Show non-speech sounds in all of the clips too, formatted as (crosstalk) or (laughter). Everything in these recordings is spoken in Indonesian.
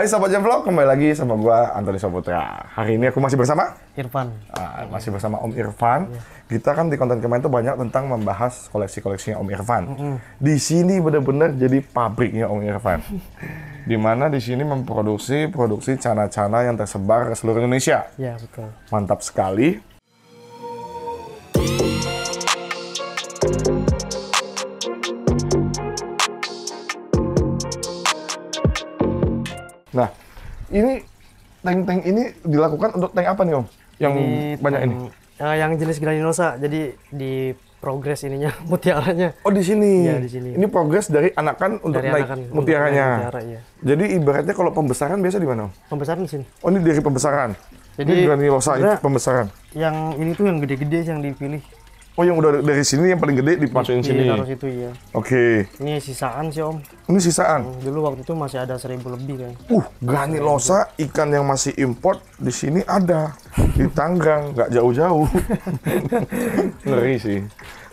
Hai sahabat Jam Vlog, kembali lagi sama gue Antoni Saputra. Hari ini aku masih bersama Irfan. Ah, masih bersama Om Irfan. Iya. Kita kan di konten kemarin tuh banyak tentang membahas koleksi-koleksinya Om Irfan. Mm -hmm. Di sini benar-benar jadi pabriknya Om Irfan. (laughs) Dimana di sini memproduksi produksi cana-cana yang tersebar ke seluruh Indonesia. Ya betul. Mantap sekali. ini tank-tank ini dilakukan untuk tank apa nih Om? Yang ini, banyak ini? Uh, yang jenis granulosa, Jadi di progres ininya (laughs) mutiaranya. Oh di sini. Ya, di sini. Ini progres dari anakan untuk dari naik anakan, mutiaranya. Untuk mutiara, iya. Jadi ibaratnya kalau pembesaran biasa di mana? Pembesaran di sini. Oh ini dari pembesaran. Jadi ini granulosa itu pembesaran. Yang ini tuh yang gede-gede yang dipilih Oh yang udah dari sini yang paling gede dimasukin di, iya, sini. Taruh itu iya. Oke. Okay. Ini sisaan sih om. Ini sisaan. Hmm, dulu waktu itu masih ada seribu lebih kan. Uh, gani losa ikan yang masih import di sini ada di Tanggang nggak jauh-jauh. (laughs) Ngeri sih.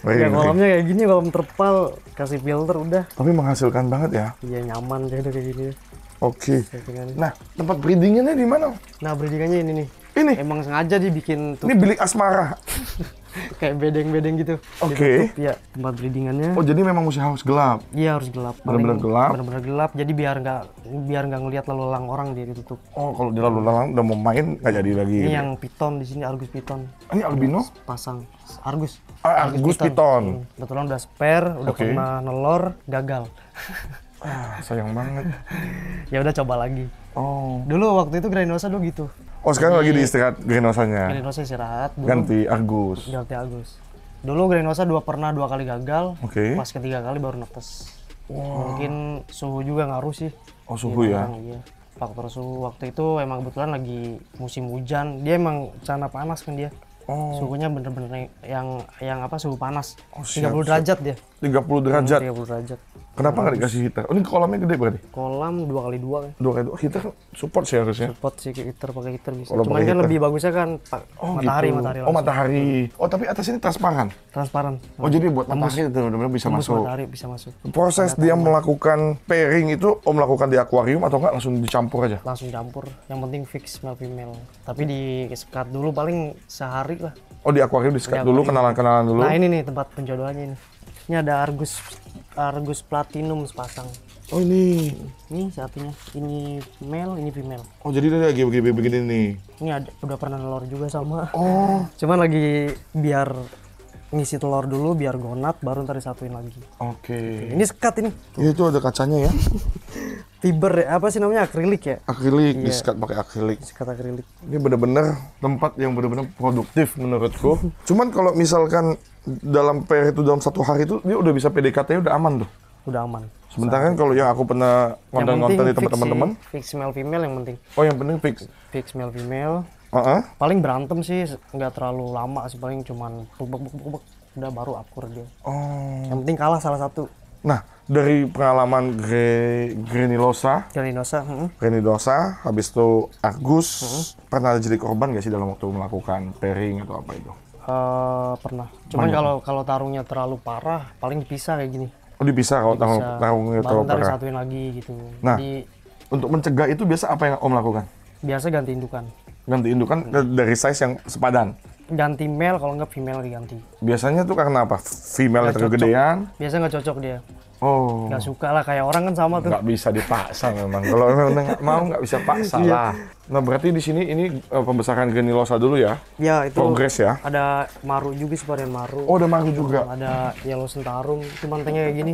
Ngeri, ya, kolamnya kayak gini kolam terpal kasih filter udah. Tapi menghasilkan banget ya. Iya nyaman deh kayak gini. Oke. Okay. Nah tempat breedingnya di mana? Nah breedingnya ini nih. Ini. Emang sengaja dibikin. Tuh. Ini bilik asmara. (laughs) kayak bedeng-bedeng gitu. Oke. Okay. ya tempat breedingannya. Oh jadi memang mesti harus gelap. Iya harus gelap. Benar-benar gelap. Benar-benar gelap. Jadi biar nggak biar nggak ngelihat lalu lalang orang dia ditutup. Oh kalau dia lalu lalang udah mau main nggak jadi lagi. Ini gitu? yang piton di sini argus piton. Ah, ini albino? Pasang argus. Ah, argus, argus piton. piton. Hmm, kebetulan udah spare, udah okay. pernah nelor, gagal. (laughs) ah, sayang banget. (laughs) ya udah coba lagi. Oh. Dulu waktu itu Grandiosa dulu gitu. Oh sekarang Jadi, lagi di istirahat Grenosa-nya. Grenosa istirahat. Dulu, ganti Agus. Ganti Agus. Dulu Grenosa dua pernah dua kali gagal. Oke. Okay. Pas ketiga kali baru netes. Wow. Mungkin suhu juga ngaruh sih. Oh suhu ya. Orang, iya, iya. Faktor suhu waktu itu emang kebetulan lagi musim hujan. Dia emang cana panas kan dia. Oh. Suhunya bener-bener yang yang apa suhu panas. Oh, siap, 30 derajat siap. dia. 30 derajat. Hmm, 30 derajat. Kenapa nggak dikasih heater? Oh, ini kolamnya gede berarti? Kolam dua kali dua kan? Dua kali dua. Oh, heater kan support sih harusnya. Support sih heater pakai heater bisa. Kalau Cuman kan lebih bagusnya kan oh, matahari, gitu. matahari. Oh, langsung. Oh matahari. Oh tapi atas ini transparan. Transparan. Oh, oh jadi buat matahari itu benar-benar bisa Tembus masuk. Matahari bisa masuk. Proses dia melakukan pairing itu, om oh, melakukan di akuarium atau enggak langsung dicampur aja? Langsung campur. Yang penting fix male female. Tapi di sekat dulu paling sehari lah. Oh di akuarium di sekat iya, dulu kenalan-kenalan dulu. Nah ini nih tempat penjodohannya ini. Ini ada Argus Argus Platinum sepasang. Oh ini. Ini satunya. Ini male, ini female. Oh jadi dia lagi begini begini nih. Ini ada, udah pernah nelor juga sama. Oh. (laughs) Cuman lagi biar ngisi telur dulu biar gonat baru ntar disatuin lagi. Oke. Okay. Ini sekat ini. Ini iya, tuh ada kacanya ya. (laughs) Fiber ya, apa sih namanya akrilik ya? Akrilik, iya. disekat pakai akrilik. Disekat akrilik. Ini bener-bener tempat yang bener-bener produktif menurutku. (laughs) Cuman kalau misalkan dalam PR itu dalam satu hari itu dia udah bisa pdkt udah aman tuh. Udah aman. Sebentar kan kalau yang aku pernah konten-konten di tempat teman-teman. Fix male female yang penting. Oh yang penting fix. Fix male female. Uh -huh. Paling berantem sih nggak terlalu lama sih paling cuman buk buk buk buk, udah baru akur dia. Oh. Yang penting kalah salah satu. Nah, dari pengalaman Gre Grenilosa, Grenilosa, hmm. Grenilosa, habis itu Agus hmm. pernah jadi korban gak sih dalam waktu melakukan pairing atau apa itu? uh, pernah. Cuman kalau kalau tarungnya terlalu parah, paling bisa kayak gini. Oh dipisah kalau tarung tarungnya terlalu parah. disatuin lagi gitu. Nah, Jadi, untuk mencegah itu biasa apa yang Om lakukan? Biasa ganti indukan. Ganti indukan dari size yang sepadan. Ganti male kalau nggak female diganti. Biasanya tuh karena apa? Female gak terlalu gedean. Biasa nggak cocok dia. Oh. Gak suka lah kayak orang kan sama tuh. Gak bisa dipaksa memang. Kalau memang mau nggak bisa paksa iya. lah. Nah berarti di sini ini uh, pembesaran granulosa dulu ya? Ya itu. Progres ya? Ada maru juga sebarian maru. Oh ada maru juga. Ada yellow sentarum. cuman tanya kayak gini.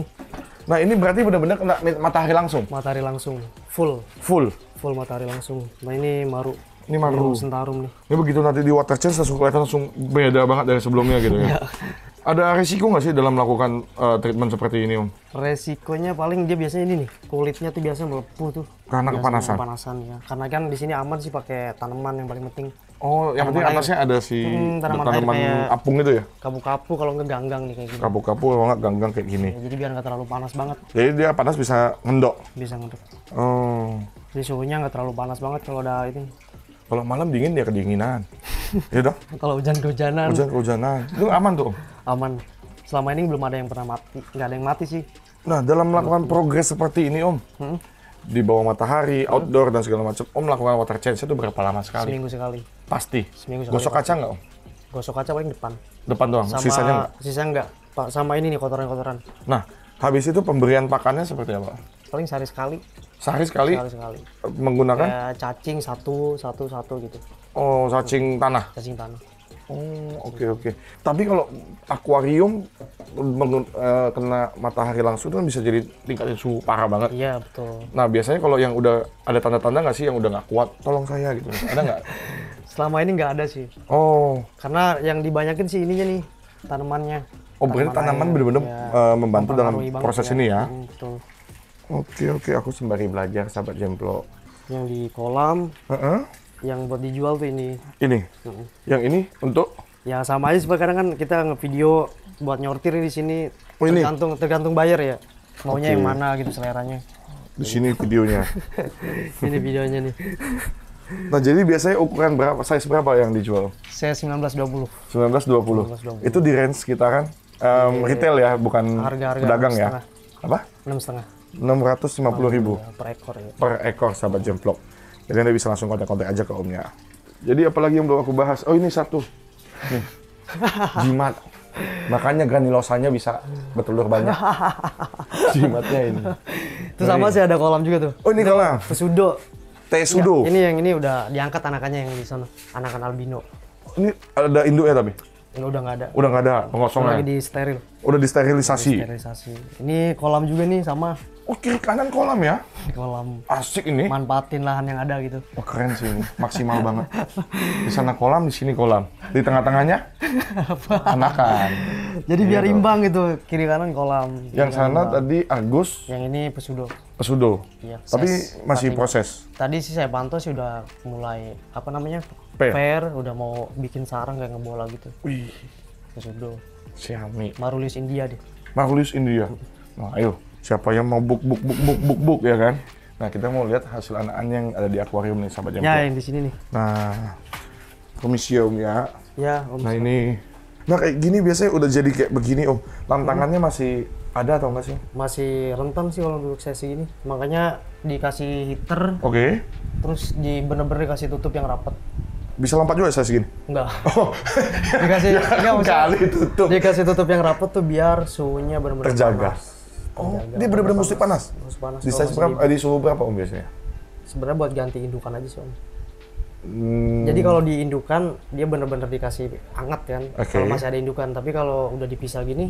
Nah ini berarti benar-benar kena matahari langsung? Matahari langsung. Full. Full. Full matahari langsung. Nah ini maru. Ini maru. Yellow sentarum nih. Ini begitu nanti di water change langsung kelihatan langsung beda banget dari sebelumnya gitu ya. Iya. Ada resiko nggak sih dalam melakukan uh, treatment seperti ini, Om? Resikonya paling dia biasanya ini nih, kulitnya tuh biasanya melepuh tuh. Karena biasanya kepanasan. Kepanasan ya. Karena kan di sini aman sih pakai tanaman yang paling penting. Oh, yang penting atasnya ada si hmm, tanaman, tanaman apung itu ya? Kapu-kapu kalau nggak ganggang nih kayak gini. Kapu-kapu kalau nggak ganggang kayak gini. Ya, jadi biar nggak terlalu panas banget. Jadi dia panas bisa ngendok? Bisa ngendok. Oh. Jadi suhunya nggak terlalu panas banget kalau udah ini. Kalau malam dingin dia kedinginan. Iya dong. Kalau hujan kehujanan. hujan kehujanan. Itu aman tuh Aman. Selama ini belum ada yang pernah mati. Nggak ada yang mati sih. Nah, dalam melakukan progres seperti ini Om, hmm? di bawah matahari, hmm? outdoor dan segala macam, Om melakukan water change itu berapa lama sekali? Seminggu sekali. Pasti? Seminggu sekali. Gosok kaca nggak Om? Gosok kaca paling depan. Depan doang? Sama, sisanya nggak? Sisanya nggak. Pak, sama ini nih kotoran-kotoran. Nah, habis itu pemberian pakannya seperti apa? Paling sehari sekali. Sehari sekali? Sehari sekali. Menggunakan? Ya, cacing satu, satu, satu gitu. Oh, cacing tanah. Cacing tanah. Oh, oke okay, oke. Okay. Tapi kalau akuarium uh, kena matahari langsung kan bisa jadi tingkatnya suhu parah banget. Iya, betul. Nah, biasanya kalau yang udah ada tanda-tanda nggak sih yang udah nggak kuat, tolong saya gitu. Ada nggak? (laughs) Selama ini nggak ada sih. Oh. Karena yang dibanyakin sih ininya nih, tanamannya. Oh, berarti tanaman, tanaman benar-benar ya, uh, eh, membantu dalam proses ya. ini ya. Hmm, betul. Oke, okay, oke, okay. aku sembari belajar sahabat jemplo. Yang di kolam. Uh -uh yang buat dijual tuh ini ini hmm. yang ini untuk ya sama aja sebenarnya kan kita ngevideo buat nyortir di sini oh, ini? tergantung tergantung bayar ya maunya okay. yang mana gitu seleranya di sini videonya (laughs) ini videonya nih Nah, jadi biasanya ukuran berapa, size berapa yang dijual? Saya 1920. 1920. puluh Itu di range sekitaran um, e, retail ya, bukan harga -harga pedagang ya. Apa? enam setengah. enam ratus lima puluh ribu. Per ekor ya. Per ekor sahabat jemplok. Jadi Anda bisa langsung kontak-kontak aja ke omnya. Jadi apalagi yang belum aku bahas? Oh ini satu. Nih. Jimat. Makanya granilosanya bisa bertelur banyak. Jimatnya ini. Terus sama sih ada kolam juga tuh. Oh ini kolam. Pesudo. Teh sudo. Ya, ini yang ini udah diangkat anakannya yang di sana, anakan albino. Ini ada induknya tapi? Ya, udah nggak ada. Udah nggak ada, pengosongan. Ya? Udah lagi di steril. Udah di sterilisasi. Sterilisasi. Ini kolam juga nih sama. Oh kiri kanan kolam ya? Kolam. Asik ini. Manfaatin lahan yang ada gitu. Oh, keren sih ini, maksimal banget. Di sana kolam, di sini kolam. Di tengah-tengahnya anakan. Jadi biar iya imbang gitu, kiri kanan kolam. Yang sana tadi Agus. Yang ini pesudo pesudo. Iya, Tapi masih tapi, proses. Tadi sih saya pantau sih udah mulai apa namanya? Fair. udah mau bikin sarang kayak ngebola gitu. Wih. Pesudo. Siami. Marulis India deh. Marulis India. Nah, ayo siapa yang mau buk buk buk buk buk buk ya kan? Nah, kita mau lihat hasil anak-anak yang ada di akuarium nih sahabat ya, jempol. Ya, yang di sini nih. Nah, komisium ya. Ya, om. Nah, ini Nah, kayak gini biasanya udah jadi kayak begini, Om. Tantangannya masih ada atau enggak sih? Masih rentan sih kalau duduk sesi ini. Makanya dikasih heater. Oke. Okay. Terus di bener-bener dikasih tutup yang rapat. Bisa lompat juga sesi ini? Enggak. (laughs) Oh. (laughs) dikasih ya, kali tutup. Dikasih tutup yang rapat tuh biar suhunya bener-bener benar terjaga. Panas. Oh, Ini dia benar-benar mesti panas. Mesti panas. Di berapa? Di, eh, di suhu berapa om biasanya? Sebenarnya buat ganti indukan aja sih om. Hmm. Jadi kalau di indukan dia benar-benar dikasih hangat kan. Okay. Kalau masih ada indukan, tapi kalau udah dipisah gini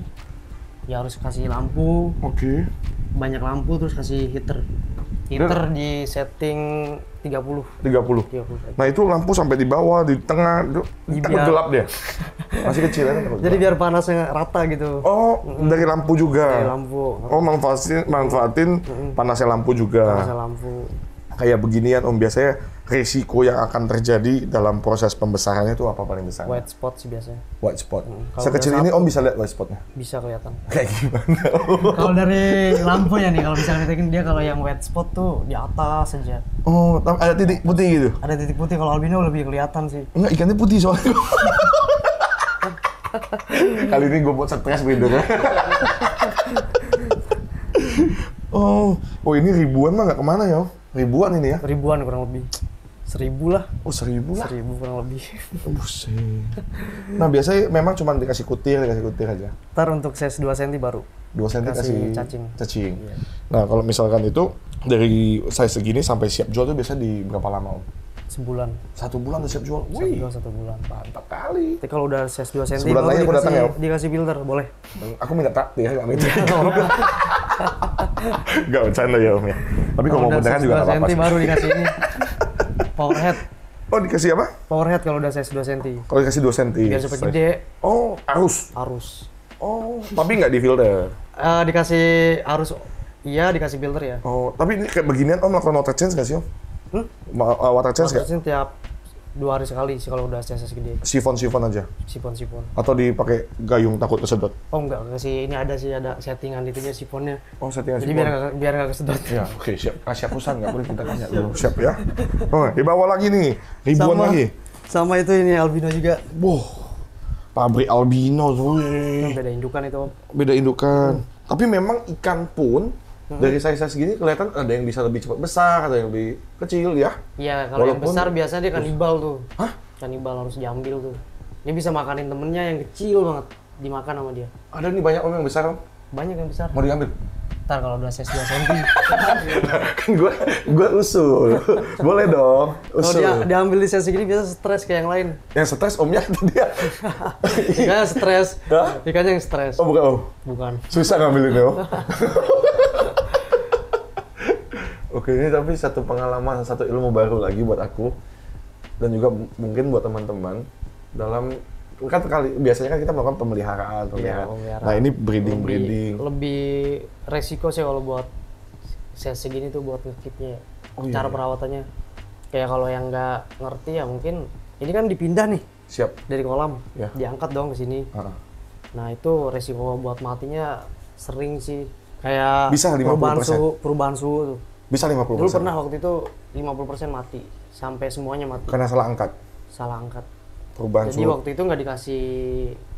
ya harus kasih lampu oke okay. banyak lampu terus kasih heater heater Dan, di setting 30 30 30 nah itu lampu sampai di bawah di tengah di takut biar, gelap deh. (laughs) masih kecil kan jadi biar panasnya rata gitu oh mm -hmm. dari lampu juga dari lampu oh manfaatin manfaatin mm -hmm. panasnya lampu juga panasnya lampu kayak beginian Om biasanya risiko yang akan terjadi dalam proses pembesarannya itu apa paling besar? White spot sih biasanya. White spot. Hmm, Sekecil ini Om bisa lihat white spotnya? Bisa kelihatan. (laughs) Kayak gimana? kalau dari lampu ya nih kalau bisa ngetikin dia kalau yang white spot tuh di atas aja. Oh, ada titik putih gitu? Ada titik putih kalau albino lebih kelihatan sih. Enggak, ikannya putih soalnya. (laughs) Kali ini gue buat stres ya. (laughs) gitu oh, oh ini ribuan mah nggak kemana ya? Ribuan ini ya? Ribuan kurang lebih. Seribu lah. Oh seribu lah? Seribu kurang lebih. (laughs) Buset. nah biasanya memang cuma dikasih kutir, dikasih kutir aja? Ntar untuk size 2 cm baru. 2 cm kasih cacing. cacing. Iya. Nah kalau misalkan itu dari size segini sampai siap jual tuh biasanya di berapa lama Om? Sebulan. Satu bulan udah siap jual? Wih. Siap satu bulan. Mantap kali. Tapi kalau udah size 2 cm, Sebulan lagi aku datang ya Om? Dikasih filter, boleh. Aku minta tak, ya gak minta. (laughs) (laughs) (laughs) Gak bercanda ya Om ya. Tapi kalau mau beneran juga apa? apa-apa. baru dikasih ini. Powerhead. Oh dikasih apa? Powerhead kalau udah size 2 cm. Kalau dikasih 2 cm. Biar cepet gede. Oh arus. Arus. Oh tapi nggak di filter. Uh, dikasih arus. Iya dikasih filter ya. Oh tapi ini kayak beginian Om melakukan water change nggak sih Om? Hmm? Eh, water change nggak? Water change tiap dua hari sekali sih kalau udah CSS gede. Sifon sifon aja. Sifon sifon. Atau dipakai gayung takut kesedot. Oh enggak, enggak sih ini ada sih ada settingan itunya sifonnya. Oh settingan Jadi sifon. biar biar nggak kesedot. Ya oke okay, siap. Kasih hapusan nggak boleh kita tanya dulu. Siap ya. Oh, dibawa lagi nih ribuan sama, lagi. Sama itu ini albino juga. Wah. Pabrik albino tuh. Beda indukan itu Beda indukan. Hmm. Tapi memang ikan pun dari size size gini kelihatan ada yang bisa lebih cepat besar atau yang lebih kecil ya iya kalau yang besar biasanya dia kanibal tuh hah kanibal harus diambil tuh dia bisa makanin temennya yang kecil banget dimakan sama dia ada nih banyak om yang besar om banyak yang besar mau diambil ntar kalau udah size 2 (laughs) cm kan gue gue usul boleh dong usul kalau dia, diambil di size segini biasa stres kayak yang lain yang stres omnya itu dia (laughs) ikannya stres ikannya yang stres oh bukan om bukan susah ngambilin om (laughs) oke ini tapi satu pengalaman satu ilmu baru lagi buat aku dan juga mungkin buat teman-teman dalam kan kali biasanya kan kita melakukan pemeliharaan, iya, pemeliharaan. Ya, Nah ini breeding lebih, breeding. Lebih resiko sih kalau buat saya segini tuh buat ngekipnya. Oh, iya, Cara iya. perawatannya kayak kalau yang nggak ngerti ya mungkin ini kan dipindah nih. Siap. Dari kolam ya. diangkat dong ke sini. Uh ah. -huh. Nah itu resiko buat matinya sering sih kayak bisa perubahan suhu perubahan suhu tuh bisa 50%. Dulu pernah waktu itu 50% mati sampai semuanya mati. Karena salah angkat. Salah angkat. Perubahan Jadi suhu. waktu itu nggak dikasih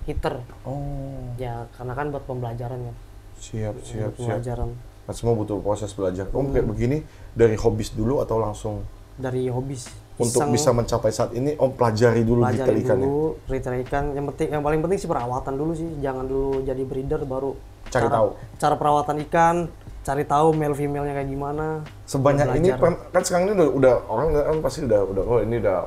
heater. Oh. Ya karena kan buat pembelajaran ya. Kan. Siap, siap, buat siap. Pembelajaran. Nah, semua butuh proses belajar. Kamu hmm. kayak begini dari hobi dulu atau langsung dari hobi untuk Iseng, bisa mencapai saat ini om oh, pelajari dulu pelajari ikan ya? dulu, ikan yang penting yang paling penting sih perawatan dulu sih jangan dulu jadi breeder baru cari cara, tahu cara perawatan ikan cari tahu male female-nya kayak gimana. Sebanyak ini kan sekarang ini udah, udah orang kan pasti udah udah oh ini udah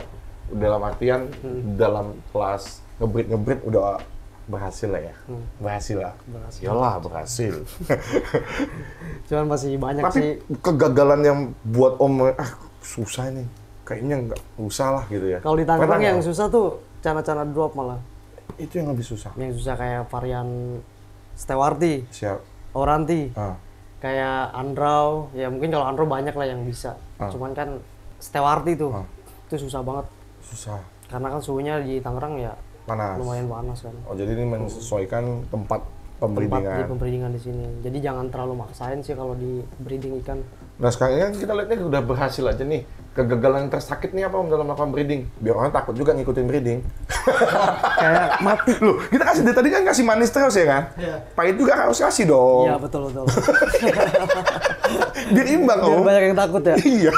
dalam artian hmm. dalam kelas ngebrit ngebrit udah berhasil lah ya hmm. berhasil lah berhasil. lah berhasil (laughs) cuman masih banyak tapi sih kegagalan yang buat om ah susah nih kayaknya nggak usah lah gitu ya kalau di Tangerang yang susah tuh cara-cara drop malah itu yang lebih susah yang susah kayak varian Stewarti siap Oranti ah kayak Andrau ya mungkin kalau Andrau banyak lah yang bisa ah. cuman kan Stewarti tuh ah. itu susah banget susah karena kan suhunya di Tangerang ya panas lumayan panas kan oh jadi ini menyesuaikan tempat pemberidingan tempat di pemberidingan di sini jadi jangan terlalu maksain sih kalau di breeding ikan Nah sekarang ini kan kita lihatnya udah berhasil aja nih. Kegagalan yang tersakit nih apa om dalam melakukan breeding? Biar orang takut juga ngikutin breeding. (laughs) Kayak mati. Loh, kita kasih dari tadi kan kasih manis terus ya kan? Yeah. Pahit juga harus kasih dong. Iya betul betul. dia (laughs) imbang om. Banyak yang takut ya. Iya.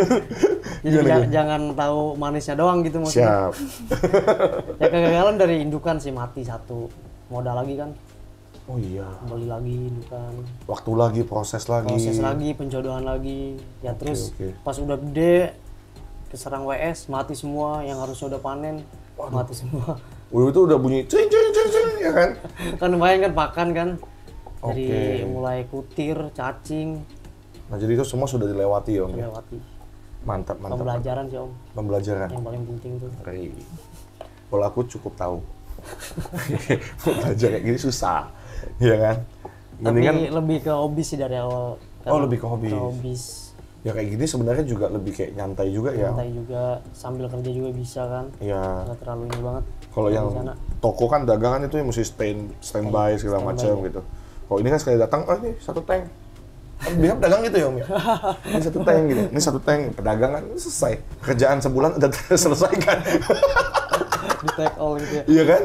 (laughs) Jadi ja jangan tahu manisnya doang gitu maksudnya. Siap. ya kegagalan dari indukan sih mati satu. Modal lagi kan. Oh iya. Kembali lagi bukan. Waktu lagi proses lagi. Proses lagi penjodohan lagi. Ya okay, terus okay. pas udah gede keserang WS mati semua yang harus udah panen Waduh. mati semua. Udah itu udah bunyi cing cing cing cing ya kan? (laughs) kan lumayan kan pakan kan. Dari mulai kutir, cacing. Nah jadi itu semua sudah dilewati ya om. Dilewati. Mantap mantap. Pembelajaran sih om. Pembelajaran. Yang paling penting tuh. Kalau aku cukup tahu. (laughs) Belajar kayak gini susah Iya kan? Mendingan, Tapi lebih ke hobi sih dari awal. Oh lebih ke hobi. Ke hobi. Ya kayak gini sebenarnya juga lebih kayak nyantai juga nyantai ya. Nyantai juga sambil kerja juga bisa kan. Iya. Gak terlalu ini banget. Kalau yang sana. toko kan dagangan itu yang mesti stand standby stand segala macam gitu. Kalau ini kan sekali datang, oh ini satu tank. Kan Biar pedagang gitu ya Om ya? (laughs) Ini satu tank gitu, ini satu tank, pedagangan selesai. Kerjaan sebulan udah (laughs) selesai kan? Di take all gitu ya? Iya kan?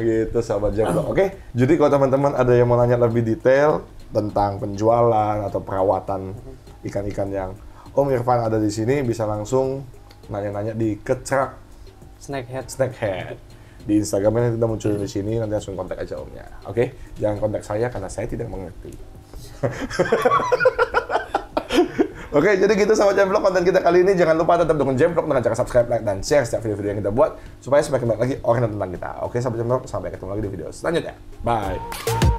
gitu sahabat Jack. Oke, okay? jadi kalau teman-teman ada yang mau nanya lebih detail tentang penjualan atau perawatan ikan-ikan yang Om Irfan ada di sini bisa langsung nanya-nanya di kecerak snackhead snackhead di Instagramnya kita muncul di sini nanti langsung kontak aja omnya oke okay? jangan kontak saya karena saya tidak mengerti (laughs) Oke, jadi gitu sama Jemplok konten kita kali ini. Jangan lupa tetap dukung Jemplok dengan cara subscribe, like, dan share setiap video-video yang kita buat supaya semakin banyak lagi orang yang tentang kita. Oke, sampai jumpa sampai ketemu lagi di video selanjutnya. Bye.